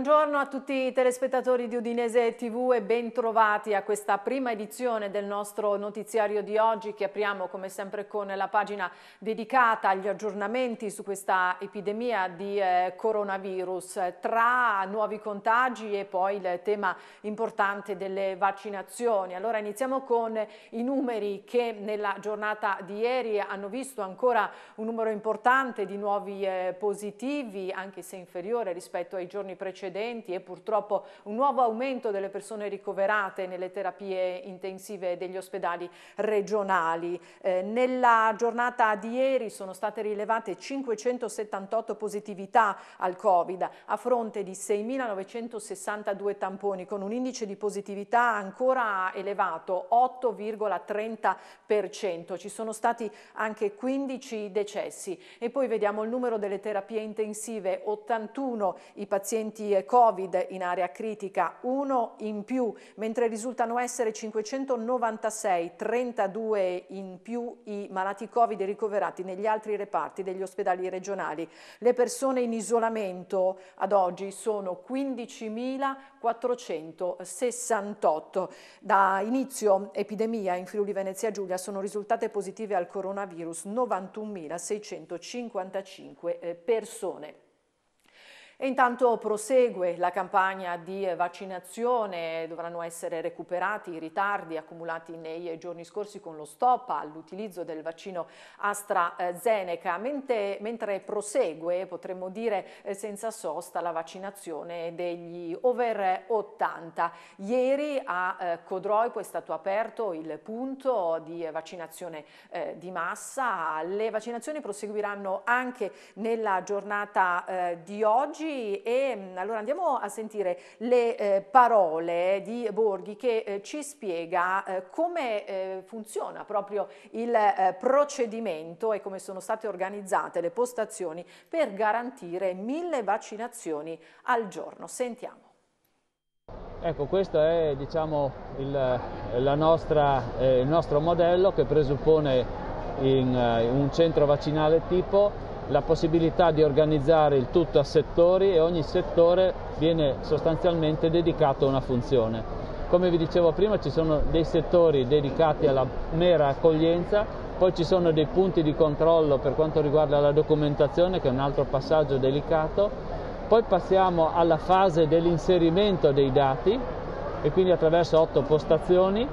Buongiorno a tutti i telespettatori di Udinese TV e bentrovati a questa prima edizione del nostro notiziario di oggi che apriamo come sempre con la pagina dedicata agli aggiornamenti su questa epidemia di eh, coronavirus tra nuovi contagi e poi il tema importante delle vaccinazioni. Allora iniziamo con i numeri che nella giornata di ieri hanno visto ancora un numero importante di nuovi eh, positivi anche se inferiore rispetto ai giorni precedenti precedenti e purtroppo un nuovo aumento delle persone ricoverate nelle terapie intensive degli ospedali regionali. Eh, nella giornata di ieri sono state rilevate 578 positività al Covid a fronte di 6.962 tamponi con un indice di positività ancora elevato 8,30%. Ci sono stati anche 15 decessi e poi vediamo il numero delle terapie intensive 81 i pazienti malattie Covid in area critica, uno in più, mentre risultano essere 596, 32 in più i malati Covid ricoverati negli altri reparti degli ospedali regionali. Le persone in isolamento ad oggi sono 15.468. Da inizio epidemia in Friuli Venezia Giulia sono risultate positive al coronavirus 91.655 eh, persone. E intanto prosegue la campagna di vaccinazione, dovranno essere recuperati i ritardi accumulati nei giorni scorsi con lo stop all'utilizzo del vaccino AstraZeneca, mentre, mentre prosegue, potremmo dire eh, senza sosta, la vaccinazione degli over 80. Ieri a eh, Codroipo è stato aperto il punto di vaccinazione eh, di massa, le vaccinazioni proseguiranno anche nella giornata di oggi oggi e mm, allora andiamo a sentire le eh, parole di Borghi che eh, ci spiega eh, come eh, funziona proprio il eh, procedimento e come sono state organizzate le postazioni per garantire mille vaccinazioni al giorno. Sentiamo. Ecco, questo è diciamo, il, eh, nostra, il nostro modello che presuppone in, in un centro vaccinale tipo la possibilità di organizzare il tutto a settori e ogni settore viene sostanzialmente dedicato a una funzione. Come vi dicevo prima ci sono dei settori dedicati alla mera accoglienza, poi ci sono dei punti di controllo per quanto riguarda la documentazione che è un altro passaggio delicato, poi passiamo alla fase dell'inserimento dei dati e quindi attraverso otto postazioni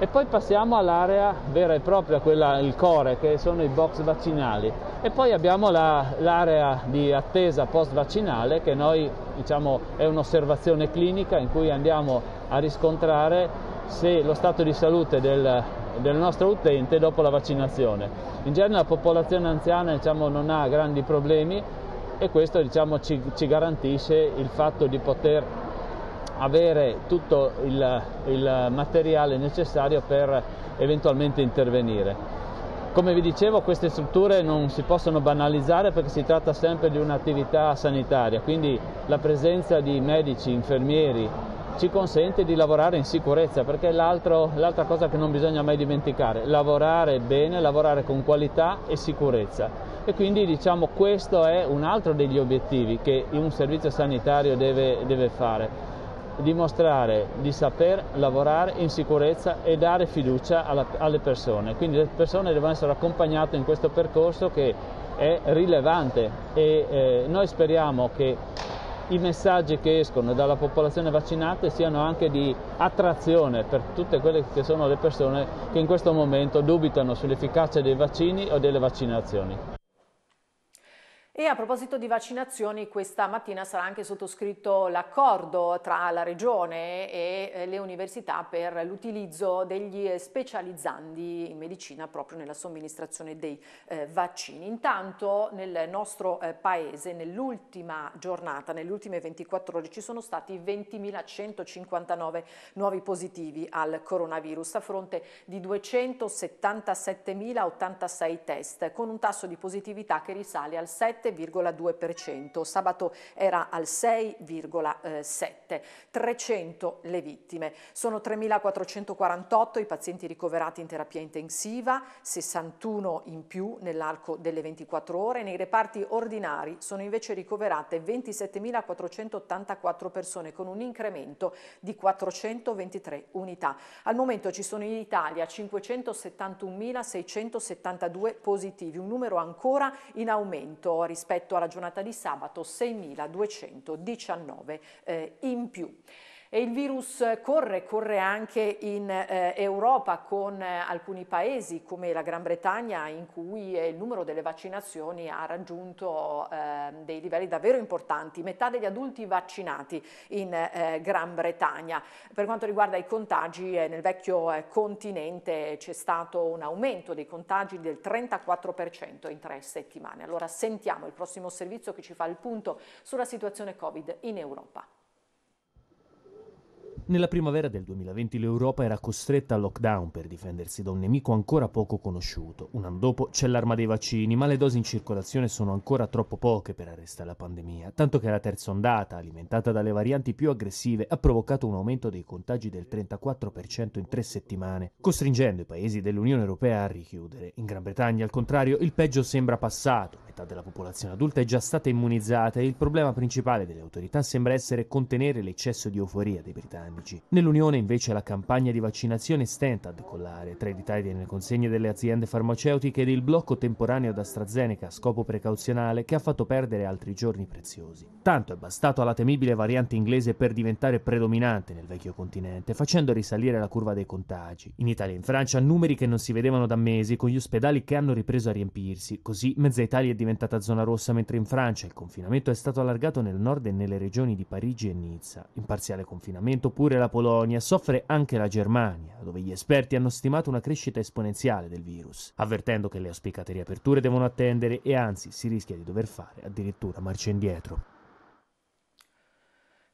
e poi passiamo all'area vera e propria, quella, il core, che sono i box vaccinali e poi abbiamo l'area di attesa post vaccinale che noi diciamo è un'osservazione clinica in cui andiamo a riscontrare se lo stato di salute del, del nostro utente dopo la vaccinazione. In genere la popolazione anziana diciamo, non ha grandi problemi e questo diciamo, ci, ci garantisce il fatto di poter avere tutto il, il materiale necessario per eventualmente intervenire. Come vi dicevo queste strutture non si possono banalizzare perché si tratta sempre di un'attività sanitaria, quindi la presenza di medici, infermieri ci consente di lavorare in sicurezza perché è l'altra cosa che non bisogna mai dimenticare, lavorare bene, lavorare con qualità e sicurezza. E quindi diciamo questo è un altro degli obiettivi che un servizio sanitario deve, deve fare dimostrare di saper lavorare in sicurezza e dare fiducia alla, alle persone. Quindi le persone devono essere accompagnate in questo percorso che è rilevante e eh, noi speriamo che i messaggi che escono dalla popolazione vaccinata siano anche di attrazione per tutte quelle che sono le persone che in questo momento dubitano sull'efficacia dei vaccini o delle vaccinazioni. E a proposito di vaccinazioni, questa mattina sarà anche sottoscritto l'accordo tra la Regione e eh, le università per l'utilizzo degli eh, specializzandi in medicina proprio nella somministrazione dei eh, vaccini. Intanto nel nostro eh, paese, nell'ultima giornata, nelle ultime 24 ore, ci sono stati 20.159 nuovi positivi al coronavirus a fronte di 277.086 test, con un tasso di positività che risale al 7 7,2%, sabato era al 6,7%, 300 le vittime. Sono 3.448 i pazienti ricoverati in terapia intensiva, 61 in più nell'arco delle 24 ore, nei reparti ordinari sono invece ricoverate 27.484 persone con un incremento di 423 unità. Al momento ci sono in Italia 571.672 positivi, un numero ancora in aumento rispetto rispetto alla giornata di sabato 6.219 eh, in più. E il virus corre, corre anche in eh, Europa con eh, alcuni paesi come la Gran Bretagna in cui eh, il numero delle vaccinazioni ha raggiunto ehm, dei livelli davvero importanti, metà degli adulti vaccinati in eh, Gran Bretagna. Per quanto riguarda i contagi eh, nel vecchio eh, continente c'è stato un aumento dei contagi del 34% in tre settimane. Allora sentiamo il prossimo servizio che ci fa il punto sulla situazione Covid in Europa. Nella primavera del 2020 l'Europa era costretta al lockdown per difendersi da un nemico ancora poco conosciuto. Un anno dopo c'è l'arma dei vaccini, ma le dosi in circolazione sono ancora troppo poche per arrestare la pandemia, tanto che la terza ondata, alimentata dalle varianti più aggressive, ha provocato un aumento dei contagi del 34% in tre settimane, costringendo i paesi dell'Unione Europea a richiudere. In Gran Bretagna, al contrario, il peggio sembra passato, metà della popolazione adulta è già stata immunizzata e il problema principale delle autorità sembra essere contenere l'eccesso di euforia dei britannici chirurgi. Nell'Unione invece la campagna di vaccinazione stenta a decollare, tra i ritardi nelle consegne delle aziende farmaceutiche ed il blocco temporaneo ad AstraZeneca a scopo precauzionale che ha fatto perdere altri giorni preziosi. Tanto è bastato alla temibile variante inglese per diventare predominante nel vecchio continente, facendo risalire la curva dei contagi. In Italia e in Francia numeri che non si vedevano da mesi, con gli ospedali che hanno ripreso a riempirsi, così mezza Italia è diventata zona rossa, mentre in Francia il confinamento è stato allargato nel nord e nelle regioni di Parigi e Nizza. In parziale confinamento pure pure la Polonia, soffre anche la Germania, dove gli esperti hanno stimato una crescita esponenziale del virus, avvertendo che le auspicate riaperture devono attendere e anzi si rischia di dover fare addirittura marcia indietro.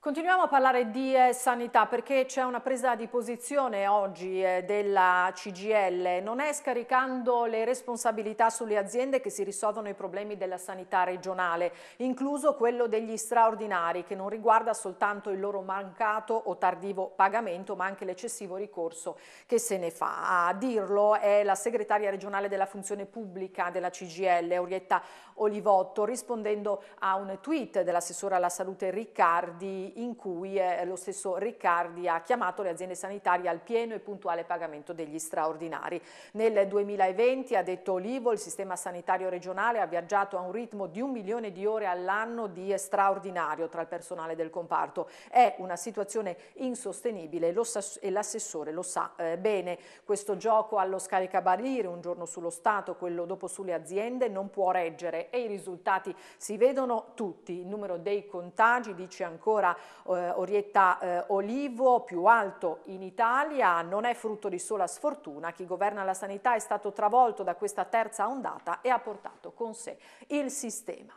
Continuiamo a parlare di eh, sanità perché c'è una presa di posizione oggi eh, della CGL, non è scaricando le responsabilità sulle aziende che si risolvono i problemi della sanità regionale, incluso quello degli straordinari che non riguarda soltanto il loro mancato o tardivo pagamento ma anche l'eccessivo ricorso che se ne fa. A dirlo è la segretaria regionale della funzione pubblica della CGL, Orietta Olivotto, rispondendo a un tweet dell'assessore alla salute Riccardi in cui eh, lo stesso Riccardi ha chiamato le aziende sanitarie al pieno e puntuale pagamento degli straordinari. Nel 2020, ha detto Olivo, il sistema sanitario regionale ha viaggiato a un ritmo di un milione di ore all'anno di straordinario tra il personale del comparto. È una situazione insostenibile e l'assessore lo sa eh, bene. Questo gioco allo scaricabarile, un giorno sullo Stato, quello dopo sulle aziende, non può reggere e i risultati si vedono tutti. Il numero dei contagi, dice ancora eh, Orietta eh, Olivo, più alto in Italia, non è frutto di sola sfortuna. Chi governa la sanità è stato travolto da questa terza ondata e ha portato con sé il sistema.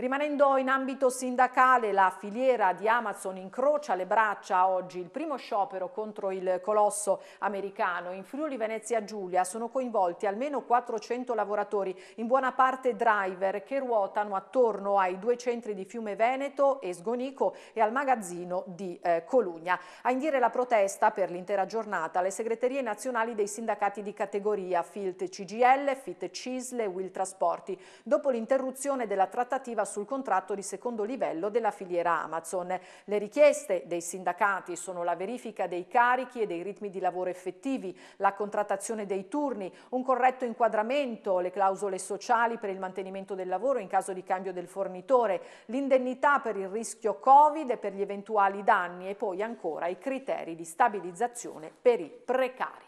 Rimanendo in ambito sindacale, la filiera di Amazon incrocia le braccia oggi. Il primo sciopero contro il colosso americano. In Friuli Venezia Giulia sono coinvolti almeno 400 lavoratori, in buona parte driver, che ruotano attorno ai due centri di Fiume Veneto e Sgonico e al magazzino di eh, Colugna. A indire la protesta per l'intera giornata le segreterie nazionali dei sindacati di categoria FILT CGL, FIT Cisle e Will Trasporti. Dopo l'interruzione della trattativa sul contratto di secondo livello della filiera Amazon. Le richieste dei sindacati sono la verifica dei carichi e dei ritmi di lavoro effettivi, la contrattazione dei turni, un corretto inquadramento, le clausole sociali per il mantenimento del lavoro in caso di cambio del fornitore, l'indennità per il rischio Covid e per gli eventuali danni e poi ancora i criteri di stabilizzazione per i precari.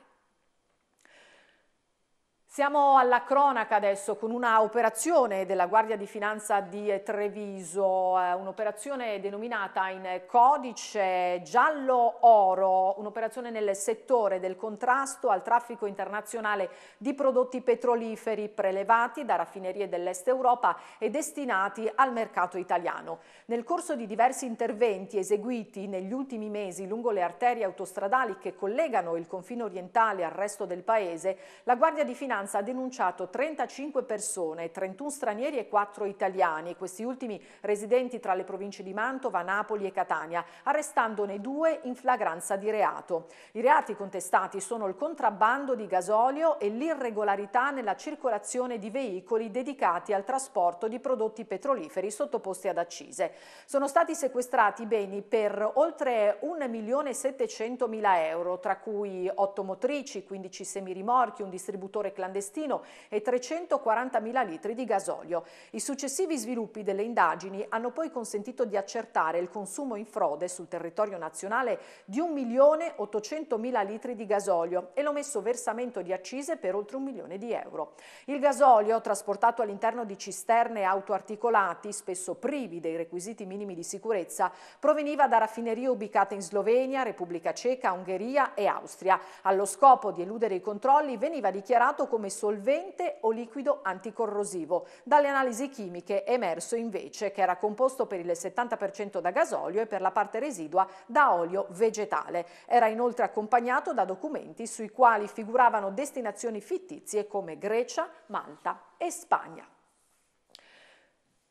Siamo alla cronaca adesso con una operazione della Guardia di Finanza di Treviso, eh, un'operazione denominata in codice giallo-oro, un'operazione nel settore del contrasto al traffico internazionale di prodotti petroliferi prelevati da raffinerie dell'Est Europa e destinati al mercato italiano. Nel corso di diversi interventi eseguiti negli ultimi mesi lungo le arterie autostradali che collegano il confine orientale al resto del Paese, la Guardia di Finanza Vigilanza ha denunciato 35 persone, 31 stranieri e 4 italiani, questi ultimi residenti tra le province di Mantova, Napoli e Catania, arrestandone due in flagranza di reato. I reati contestati sono il contrabbando di gasolio e l'irregolarità nella circolazione di veicoli dedicati al trasporto di prodotti petroliferi sottoposti ad accise. Sono stati sequestrati beni per oltre 1.700.000 euro, tra cui 8 motrici, 15 semirimorchi, un distributore clandestino, clandestino e 340.000 litri di gasolio. I successivi sviluppi delle indagini hanno poi consentito di accertare il consumo in frode sul territorio nazionale di 1.800.000 litri di gasolio e l'omesso versamento di accise per oltre un milione di euro. Il gasolio, trasportato all'interno di cisterne autoarticolati, spesso privi dei requisiti minimi di sicurezza, proveniva da raffinerie ubicate in Slovenia, Repubblica Ceca, Ungheria e Austria. Allo scopo di eludere i controlli veniva dichiarato come come solvente o liquido anticorrosivo. Dalle analisi chimiche è emerso invece che era composto per il 70% da gasolio e per la parte residua da olio vegetale. Era inoltre accompagnato da documenti sui quali figuravano destinazioni fittizie come Grecia, Malta e Spagna.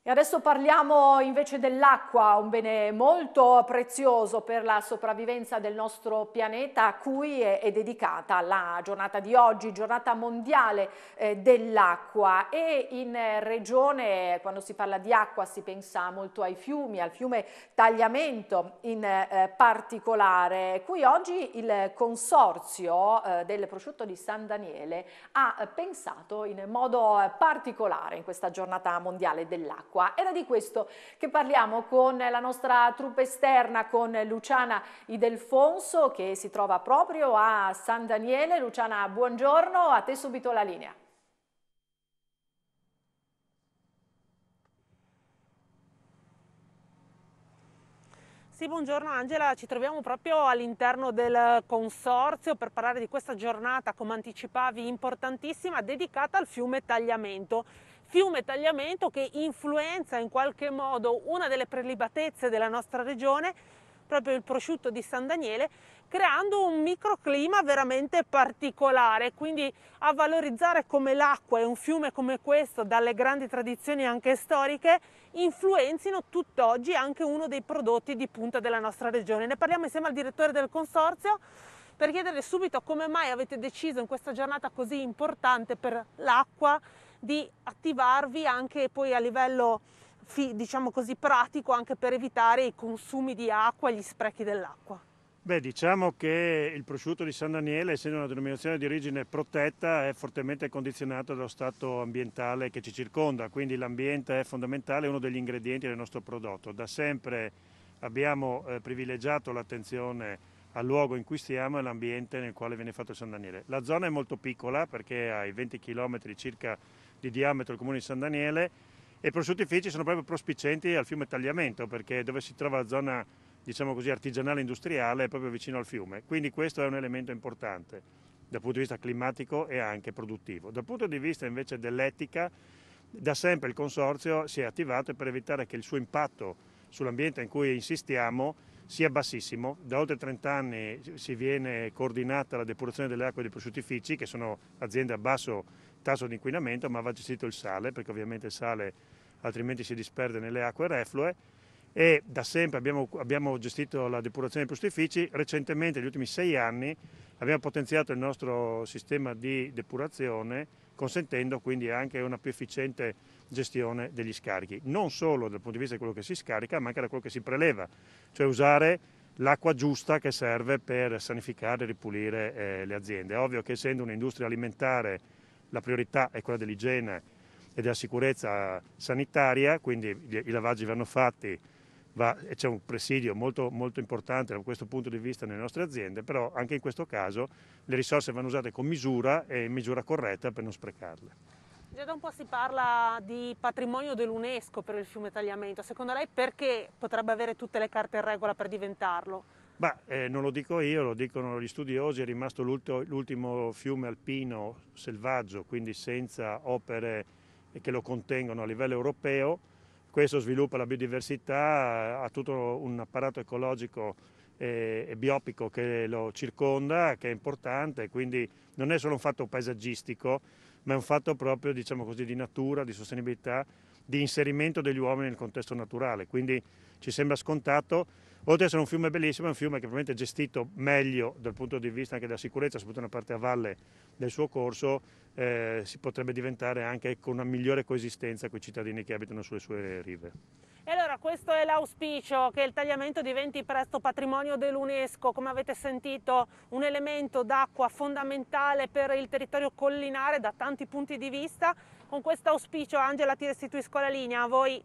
E adesso parliamo invece dell'acqua, un bene molto prezioso per la sopravvivenza del nostro pianeta, a cui è, è dedicata la giornata di oggi, giornata mondiale eh, dell'acqua. E in regione, quando si parla di acqua, si pensa molto ai fiumi, al fiume Tagliamento in eh, particolare. Qui oggi il consorzio eh, del prosciutto di San Daniele ha pensato in modo particolare in questa giornata mondiale dell'acqua. Ed è di questo che parliamo con la nostra truppa esterna, con Luciana Idelfonso che si trova proprio a San Daniele. Luciana, buongiorno, a te subito la linea. Sì, buongiorno Angela, ci troviamo proprio all'interno del consorzio per parlare di questa giornata, come anticipavi, importantissima, dedicata al fiume Tagliamento fiume Tagliamento che influenza in qualche modo una delle prelibatezze della nostra regione, proprio il prosciutto di San Daniele, creando un microclima veramente particolare, quindi a valorizzare come l'acqua e un fiume come questo, dalle grandi tradizioni anche storiche, influenzino tutt'oggi anche uno dei prodotti di punta della nostra regione. Ne parliamo insieme al direttore del consorzio per chiedere subito come mai avete deciso in questa giornata così importante per l'acqua di attivarvi anche poi a livello diciamo così pratico anche per evitare i consumi di acqua e gli sprechi dell'acqua. Beh, diciamo che il prosciutto di San Daniele, essendo una denominazione di origine protetta, è fortemente condizionato dallo stato ambientale che ci circonda, quindi l'ambiente è fondamentale, uno degli ingredienti del nostro prodotto. Da sempre abbiamo eh, privilegiato l'attenzione al luogo in cui stiamo e all'ambiente nel quale viene fatto il San Daniele. La zona è molto piccola perché ai 20 km circa di diametro del comune di San Daniele e i prosciuttifici sono proprio prospicenti al fiume Tagliamento perché dove si trova la zona diciamo così, artigianale industriale è proprio vicino al fiume, quindi questo è un elemento importante dal punto di vista climatico e anche produttivo. Dal punto di vista invece dell'etica, da sempre il Consorzio si è attivato per evitare che il suo impatto sull'ambiente in cui insistiamo sia bassissimo. Da oltre 30 anni si viene coordinata la depurazione delle acque dei prosciuttifici, che sono aziende a basso tasso di inquinamento, ma va gestito il sale, perché ovviamente il sale altrimenti si disperde nelle acque reflue e da sempre abbiamo, abbiamo gestito la depurazione dei postifici, recentemente, negli ultimi sei anni, abbiamo potenziato il nostro sistema di depurazione consentendo quindi anche una più efficiente gestione degli scarichi, non solo dal punto di vista di quello che si scarica, ma anche da quello che si preleva, cioè usare l'acqua giusta che serve per sanificare e ripulire eh, le aziende. È ovvio che essendo un'industria alimentare la priorità è quella dell'igiene e della sicurezza sanitaria, quindi i lavaggi vanno fatti, va, c'è un presidio molto, molto importante da questo punto di vista nelle nostre aziende, però anche in questo caso le risorse vanno usate con misura e in misura corretta per non sprecarle. Già da un po' si parla di patrimonio dell'UNESCO per il fiume Tagliamento, secondo lei perché potrebbe avere tutte le carte in regola per diventarlo? Beh, eh, non lo dico io, lo dicono gli studiosi, è rimasto l'ultimo fiume alpino selvaggio, quindi senza opere che lo contengono a livello europeo. Questo sviluppa la biodiversità, ha tutto un apparato ecologico e, e biopico che lo circonda, che è importante, quindi non è solo un fatto paesaggistico, ma è un fatto proprio diciamo così, di natura, di sostenibilità di inserimento degli uomini nel contesto naturale, quindi ci sembra scontato, oltre ad essere un fiume bellissimo, è un fiume che probabilmente è gestito meglio dal punto di vista anche della sicurezza, soprattutto nella parte a valle del suo corso, eh, si potrebbe diventare anche con una migliore coesistenza con i cittadini che abitano sulle sue rive. E allora questo è l'auspicio che il tagliamento diventi presto patrimonio dell'UNESCO, come avete sentito un elemento d'acqua fondamentale per il territorio collinare da tanti punti di vista con questo auspicio, Angela, ti restituisco la linea. A voi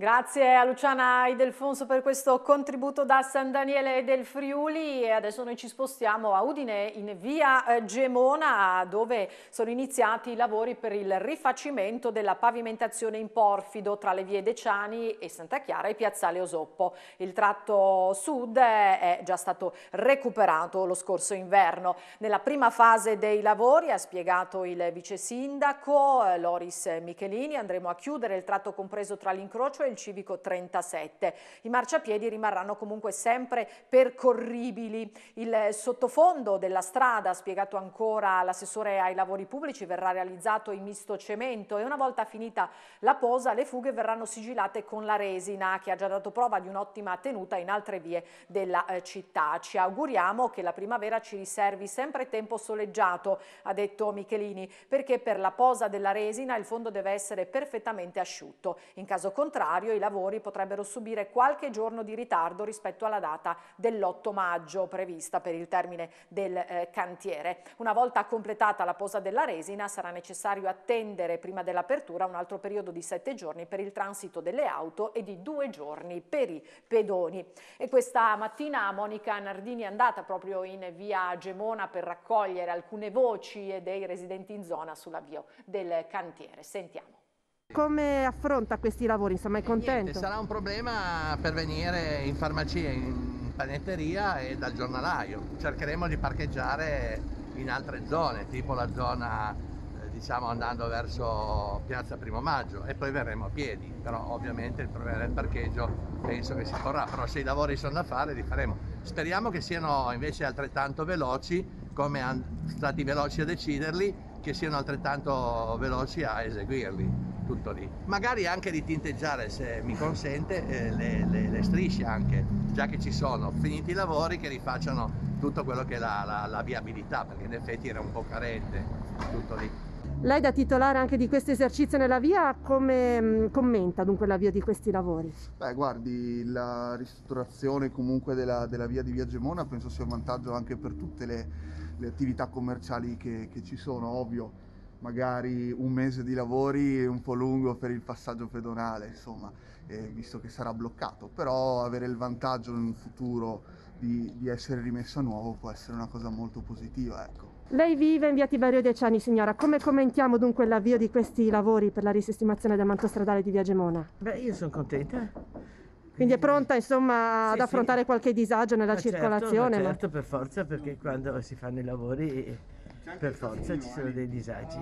Grazie a Luciana Idelfonso per questo contributo da San Daniele del Friuli e adesso noi ci spostiamo a Udine in via eh, Gemona dove sono iniziati i lavori per il rifacimento della pavimentazione in porfido tra le vie Deciani e Santa Chiara e Piazzale Osoppo. Il tratto sud è già stato recuperato lo scorso inverno. Nella prima fase dei lavori, ha spiegato il vice sindaco eh, Loris Michelini, andremo a chiudere il tratto compreso tra l'incrocio e il civico 37. I marciapiedi rimarranno comunque sempre percorribili. Il sottofondo della strada, spiegato ancora l'assessore ai lavori pubblici, verrà realizzato in misto cemento e una volta finita la posa le fughe verranno sigillate con la resina che ha già dato prova di un'ottima tenuta in altre vie della eh, città. Ci auguriamo che la primavera ci riservi sempre tempo soleggiato, ha detto Michelini, perché per la posa della resina il fondo deve essere perfettamente asciutto. In caso contrario contrario i lavori potrebbero subire qualche giorno di ritardo rispetto alla data dell'8 maggio prevista per il termine del eh, cantiere. Una volta completata la posa della resina sarà necessario attendere prima dell'apertura un altro periodo di 7 giorni per il transito delle auto e di 2 giorni per i pedoni. E questa mattina Monica Nardini è andata proprio in via Gemona per raccogliere alcune voci dei residenti in zona sull'avvio del cantiere. Sentiamo. Come affronta questi lavori? Insomma, è contento? Niente, sarà un problema per venire in farmacia, in panetteria e dal giornalaio. Cercheremo di parcheggiare in altre zone, tipo la zona eh, diciamo andando verso piazza primo maggio e poi verremo a piedi però ovviamente il problema del parcheggio penso che si porrà però se i lavori sono da fare li faremo speriamo che siano invece altrettanto veloci come stati veloci a deciderli che siano altrettanto veloci a eseguirli. Tutto lì. Magari anche di tinteggiare, se mi consente, eh, le, le, le, strisce anche, già che ci sono. Finiti i lavori che rifacciano tutto quello che è la, la, la viabilità, perché in effetti era un po' carente tutto lì. Lei da titolare anche di questo esercizio nella via, come mm, commenta dunque l'avvio di questi lavori? Beh guardi, la ristrutturazione comunque della, della via di Via Gemona penso sia un vantaggio anche per tutte le, le attività commerciali che, che ci sono, ovvio magari un mese di lavori è un po' lungo per il passaggio pedonale, insomma, eh, visto che sarà bloccato, però avere il vantaggio in futuro di, di, essere rimesso a nuovo può essere una cosa molto positiva, ecco. Lei vive in via Tiberio anni, signora. Come commentiamo dunque l'avvio di questi lavori per la risistemazione del manto stradale di via Gemona? Beh, io sono contenta quindi è pronta insomma sì, ad affrontare sì. qualche disagio nella ma certo, circolazione. Certo, ma certo, per forza, perché quando si fanno i lavori per forza ci sono dei disagi.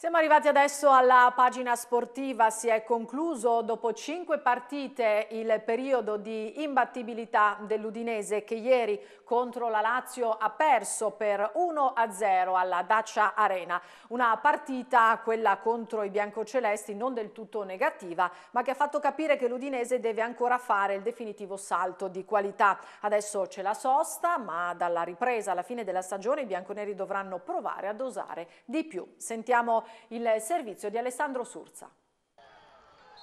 Siamo arrivati adesso alla pagina sportiva, si è concluso dopo cinque partite il periodo di imbattibilità dell'Udinese che ieri contro la Lazio ha perso per 1-0 alla Dacia Arena. Una partita, quella contro i biancocelesti, non del tutto negativa ma che ha fatto capire che l'Udinese deve ancora fare il definitivo salto di qualità. Adesso c'è la sosta ma dalla ripresa alla fine della stagione i bianconeri dovranno provare a dosare di più. Sentiamo il servizio di Alessandro Surza.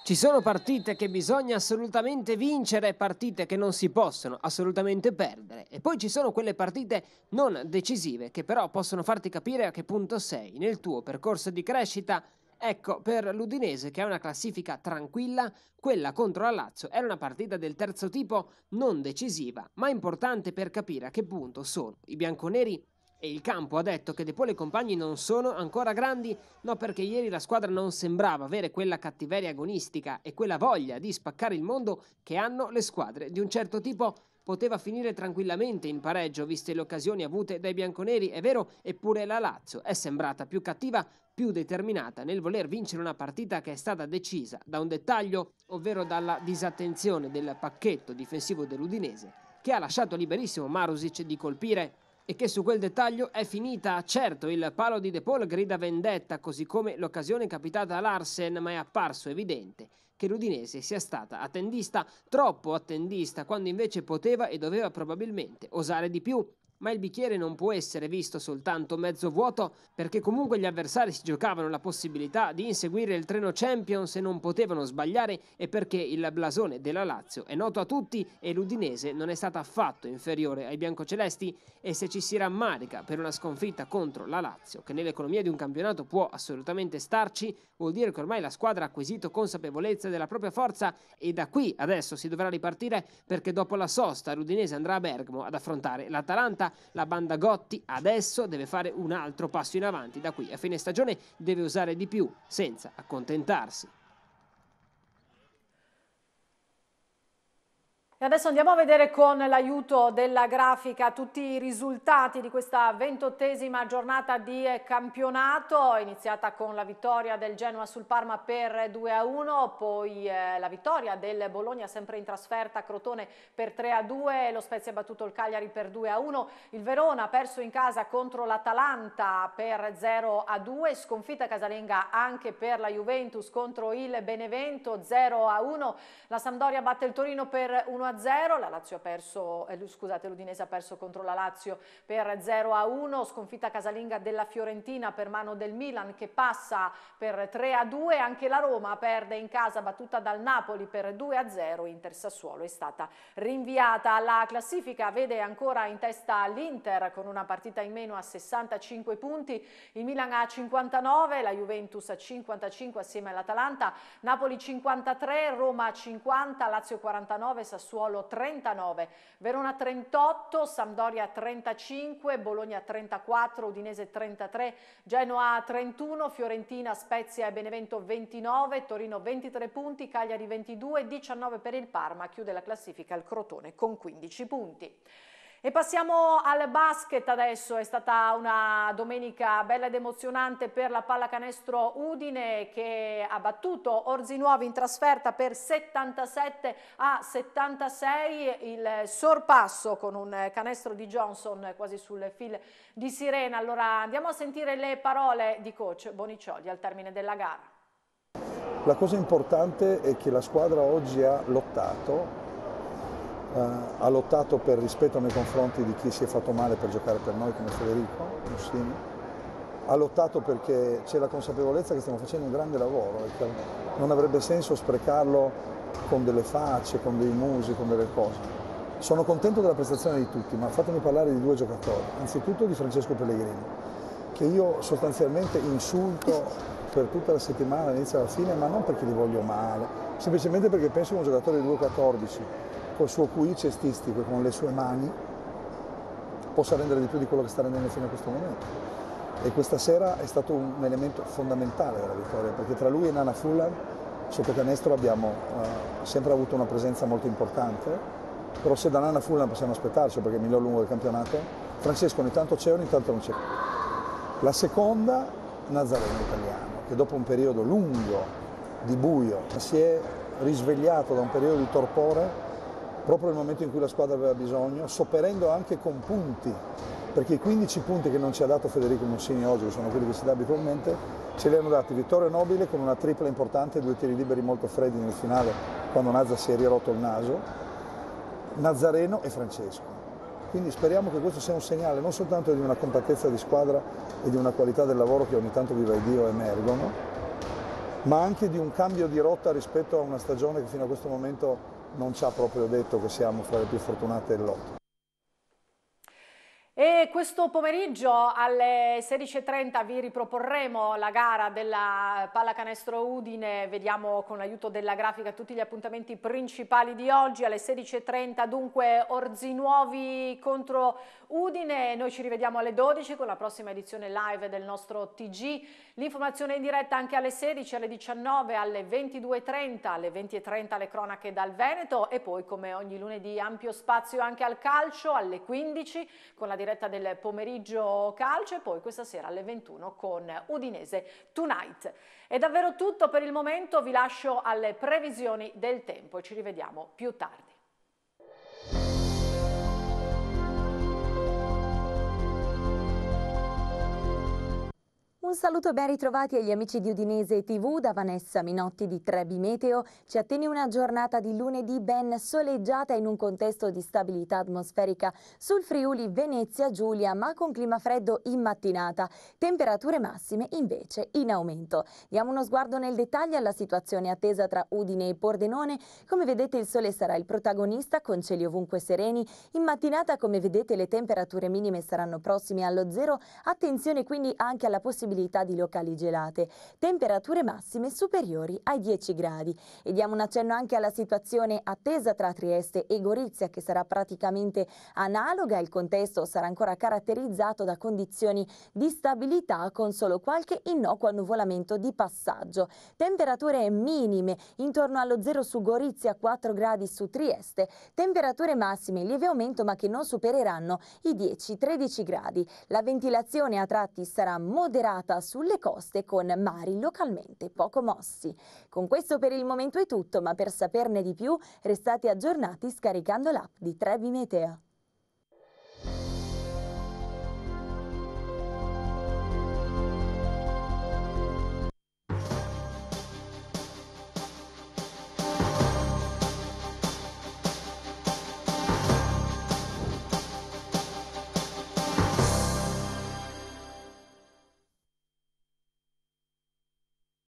Ci sono partite che bisogna assolutamente vincere, partite che non si possono assolutamente perdere e poi ci sono quelle partite non decisive che però possono farti capire a che punto sei nel tuo percorso di crescita. Ecco, per l'Udinese che ha una classifica tranquilla, quella contro la Lazio era una partita del terzo tipo non decisiva, ma importante per capire a che punto sono i bianconeri e il campo ha detto che De Paul e compagni non sono ancora grandi? No, perché ieri la squadra non sembrava avere quella cattiveria agonistica e quella voglia di spaccare il mondo che hanno le squadre di un certo tipo. Poteva finire tranquillamente in pareggio, viste le occasioni avute dai bianconeri, è vero, eppure la Lazio è sembrata più cattiva, più determinata nel voler vincere una partita che è stata decisa da un dettaglio, ovvero dalla disattenzione del pacchetto difensivo dell'Udinese, che ha lasciato liberissimo Marusic di colpire e che su quel dettaglio è finita. Certo, il palo di De Paul grida vendetta, così come l'occasione capitata all'Arsen, ma è apparso evidente che l'Udinese sia stata attendista, troppo attendista, quando invece poteva e doveva probabilmente osare di più ma il bicchiere non può essere visto soltanto mezzo vuoto perché comunque gli avversari si giocavano la possibilità di inseguire il treno champion se non potevano sbagliare e perché il blasone della Lazio è noto a tutti e l'Udinese non è stata affatto inferiore ai biancocelesti e se ci si rammarica per una sconfitta contro la Lazio che nell'economia di un campionato può assolutamente starci vuol dire che ormai la squadra ha acquisito consapevolezza della propria forza e da qui adesso si dovrà ripartire perché dopo la sosta l'Udinese andrà a Bergamo ad affrontare l'Atalanta la banda Gotti adesso deve fare un altro passo in avanti da qui a fine stagione deve usare di più senza accontentarsi E adesso andiamo a vedere con l'aiuto della grafica tutti i risultati di questa ventottesima giornata di campionato, iniziata con la vittoria del Genoa sul Parma per 2-1, a poi eh, la vittoria del Bologna sempre in trasferta a Crotone per 3-2, a lo Spezia ha battuto il Cagliari per 2-1, a il Verona ha perso in casa contro l'Atalanta per 0-2, a sconfitta casalinga anche per la Juventus contro il Benevento 0-1, a la Sampdoria batte il Torino per 1 1-0, la Lazio ha perso, eh, scusate, l'Udinese ha perso contro la Lazio per 0-1, sconfitta casalinga della Fiorentina per mano del Milan che passa per 3-2, anche la Roma perde in casa battuta dal Napoli per 2-0, Inter Sassuolo è stata rinviata. La classifica vede ancora in testa l'Inter con una partita in meno a 65 punti, il Milan a 59, la Juventus a 55 assieme all'Atalanta, Napoli 53, Roma 50, Lazio 49, Sassuolo Sassuolo 39, Verona 38, Sampdoria 35, Bologna 34, Udinese 33, Genoa 31, Fiorentina, Spezia e Benevento 29, Torino 23 punti, Cagliari 22, 19 per il Parma, chiude la classifica il Crotone con 15 punti. E passiamo al basket adesso, è stata una domenica bella ed emozionante per la pallacanestro Udine che ha battuto Orzi Nuovi in trasferta per 77 a 76, il sorpasso con un canestro di Johnson quasi sul fil di sirena. Allora andiamo a sentire le parole di coach Bonicioli al termine della gara. La cosa importante è che la squadra oggi ha lottato eh, ha lottato per rispetto nei confronti di chi si è fatto male per giocare per noi come Federico Mussini, ha lottato perché c'è la consapevolezza che stiamo facendo un grande lavoro e che non avrebbe senso sprecarlo con delle facce, con dei musi, con delle cose. Sono contento della prestazione di tutti, ma fatemi parlare di due giocatori, anzitutto di Francesco Pellegrini, che io sostanzialmente insulto per tutta la settimana, all'inizio e alla fine, ma non perché li voglio male, semplicemente perché penso che un giocatore di 2,14 col suo QI cestistico e con le sue mani possa rendere di più di quello che sta rendendo fino a questo momento. E questa sera è stato un elemento fondamentale della vittoria, perché tra lui e Nana Fullan sotto canestro abbiamo eh, sempre avuto una presenza molto importante, però se da Nana Fullan possiamo aspettarci, perché è il miglior lungo del campionato, Francesco ogni tanto c'è, ogni tanto non c'è. La seconda, Nazareno italiano, che dopo un periodo lungo di buio si è risvegliato da un periodo di torpore proprio nel momento in cui la squadra aveva bisogno, sopperendo anche con punti, perché i 15 punti che non ci ha dato Federico Mussini oggi, che sono quelli che si dà abitualmente, ce li hanno dati Vittorio Nobile con una tripla importante e due tiri liberi molto freddi nel finale, quando Nazza si è rirotto il naso, Nazareno e Francesco. Quindi speriamo che questo sia un segnale non soltanto di una compattezza di squadra e di una qualità del lavoro che ogni tanto viva Dio emergono, ma anche di un cambio di rotta rispetto a una stagione che fino a questo momento non ci ha proprio detto che siamo fra le più fortunate del lotto. E questo pomeriggio alle 16.30 vi riproporremo la gara della pallacanestro Udine, vediamo con l'aiuto della grafica tutti gli appuntamenti principali di oggi, alle 16.30 dunque Orzi Nuovi contro Udine. Noi ci rivediamo alle 12 con la prossima edizione live del nostro TG. L'informazione in diretta anche alle 16, alle 19, alle 22.30, alle 20.30 le cronache dal Veneto e poi come ogni lunedì ampio spazio anche al calcio alle 15 con la diretta del pomeriggio calcio e poi questa sera alle 21 con Udinese Tonight. È davvero tutto per il momento, vi lascio alle previsioni del tempo e ci rivediamo più tardi. Un saluto ben ritrovati agli amici di Udinese TV da Vanessa Minotti di Trebi Meteo. Ci attende una giornata di lunedì ben soleggiata in un contesto di stabilità atmosferica sul Friuli Venezia Giulia, ma con clima freddo in mattinata. Temperature massime invece in aumento. Diamo uno sguardo nel dettaglio alla situazione attesa tra Udine e Pordenone. Come vedete il sole sarà il protagonista con cieli ovunque sereni. In mattinata come vedete le temperature minime saranno prossime allo zero. Attenzione quindi anche alla possibilità possibilità di locali gelate, temperature massime superiori ai 10 gradi. E diamo un accenno anche alla situazione attesa tra Trieste e Gorizia che sarà praticamente analoga, il contesto sarà ancora caratterizzato da condizioni di stabilità con solo qualche innocuo annuvolamento di passaggio. Temperature minime intorno allo zero su Gorizia, 4 gradi su Trieste, temperature massime in lieve aumento ma che non supereranno i 10-13 gradi. La ventilazione a tratti sarà moderata giornata sulle coste con mari localmente poco mossi. Con questo per il momento è tutto, ma per saperne di più restate aggiornati scaricando l'app di Trebi Meteo.